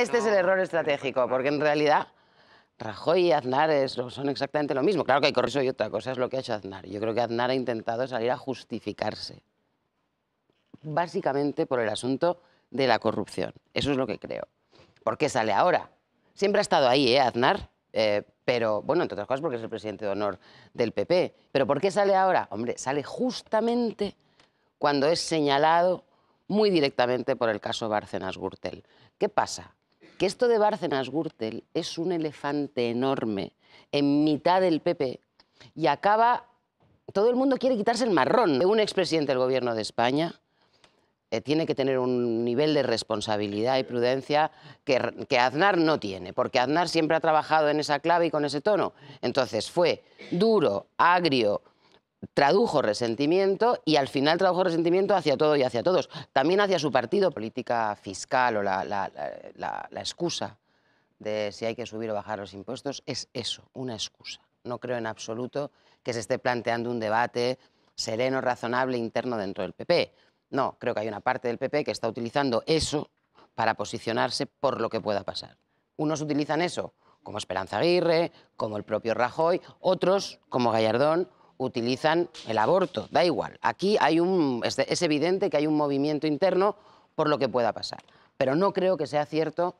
Este es el error estratégico, porque en realidad Rajoy y Aznar son exactamente lo mismo. Claro que hay corrupción y otra cosa es lo que ha hecho Aznar. Yo creo que Aznar ha intentado salir a justificarse, básicamente por el asunto de la corrupción. Eso es lo que creo. ¿Por qué sale ahora? Siempre ha estado ahí, ¿eh, Aznar? Eh, pero, bueno, entre otras cosas porque es el presidente de honor del PP. ¿Pero por qué sale ahora? Hombre, sale justamente cuando es señalado muy directamente por el caso Bárcenas-Gürtel. ¿Qué pasa? que esto de Bárcenas Gürtel es un elefante enorme en mitad del PP y acaba. Todo el mundo quiere quitarse el marrón. Un expresidente del gobierno de España eh, tiene que tener un nivel de responsabilidad y prudencia que, que Aznar no tiene, porque Aznar siempre ha trabajado en esa clave y con ese tono. Entonces fue duro, agrio, tradujo resentimiento y al final tradujo resentimiento hacia todo y hacia todos, también hacia su partido, política fiscal o la, la, excusa de si hay que subir o bajar los impuestos, es eso, una excusa. No creo en absoluto que se esté planteando un debate sereno, razonable, interno dentro del PP. No, creo que hay una parte del PP que está utilizando eso para posicionarse por lo que pueda pasar. Unos utilizan eso como Esperanza Aguirre, como el propio Rajoy, otros como Gallardón utilizan el aborto, da igual. Aquí hay un, es, es evidente que hay un movimiento interno por lo que pueda pasar. Pero no creo que sea cierto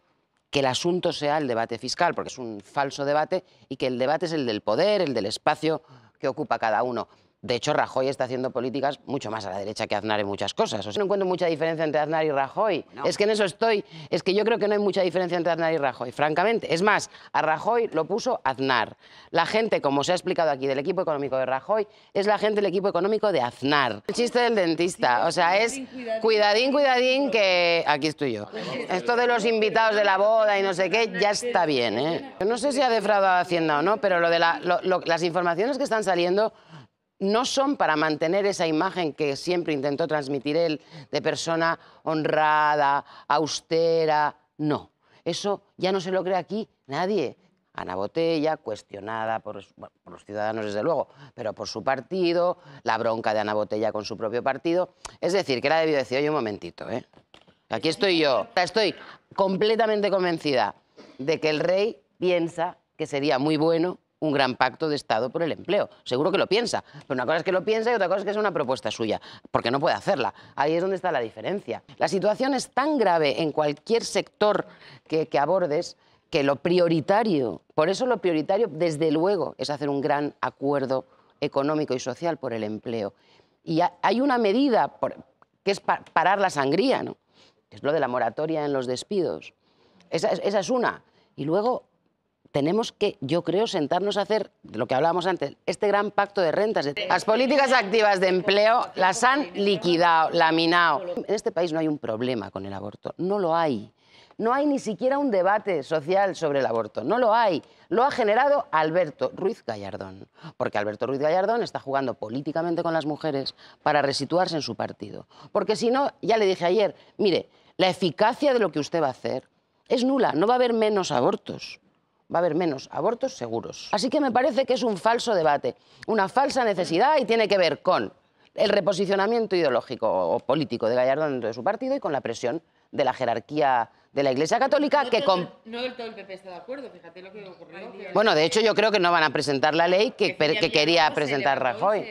que el asunto sea el debate fiscal, porque es un falso debate y que el debate es el del poder, el del espacio que ocupa cada uno. De hecho, Rajoy está haciendo políticas mucho más a la derecha que Aznar en muchas cosas. O sea, no encuentro mucha diferencia entre Aznar y Rajoy. Es que en eso estoy. Es que yo creo que no hay mucha diferencia entre Aznar y Rajoy, francamente. Es más, a Rajoy lo puso Aznar. La gente, como se ha explicado aquí, del equipo económico de Rajoy, es la gente del equipo económico de Aznar. El chiste del dentista. O sea, es cuidadín, cuidadín, que aquí estoy yo. Pues Esto de los invitados de la boda y no sé qué, ya está bien. ¿eh? No sé si ha defraudado Hacienda o no, pero lo de las informaciones que están saliendo no son para mantener esa imagen que siempre intentó transmitir él de persona honrada, austera, no. Eso ya no se lo cree aquí nadie. Ana Botella, cuestionada por, los ciudadanos, desde luego, pero por su partido, la bronca de Ana Botella con su propio partido. Es decir, que era debido decir, oye, un momentito, ¿eh? Aquí estoy yo. Estoy completamente convencida de que el rey piensa que sería muy bueno un gran pacto de Estado por el empleo. Seguro que lo piensa, pero una cosa es que lo piensa y otra cosa es que es una propuesta suya, porque no puede hacerla. Ahí es donde está la diferencia. La situación es tan grave en cualquier sector que, abordes que lo prioritario, por eso lo prioritario desde luego es hacer un gran acuerdo económico y social por el empleo. Y hay una medida que es parar la sangría, ¿no? es lo de la moratoria en los despidos. Esa, esa es una. Y luego tenemos que, yo creo, sentarnos a hacer lo que hablábamos antes, este gran pacto de rentas. Las políticas activas de empleo las han liquidado, laminado. En este país no hay un problema con el aborto, no lo hay. No hay ni siquiera un debate social sobre el aborto, no lo hay. Lo ha generado Alberto Ruiz Gallardón, porque Alberto Ruiz Gallardón está jugando políticamente con las mujeres para resituarse en su partido. Porque si no, ya le dije ayer, mire, la eficacia de lo que usted va a hacer es nula, no va a haber menos abortos va a haber menos abortos seguros. Así que me parece que es un falso debate, una falsa necesidad y tiene que ver con el reposicionamiento ideológico o político de Gallardo dentro de su partido y con la presión de la jerarquía de la Iglesia Católica que... Con... No del todo el PP está de acuerdo, fíjate lo que ocurrió. Bueno, de hecho yo creo que no van a presentar la ley que quería presentar Rajoy.